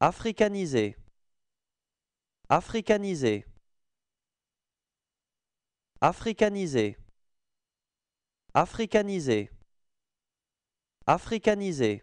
Africanisé. Africanisé. Africanisé. Africanisé. Africanisé.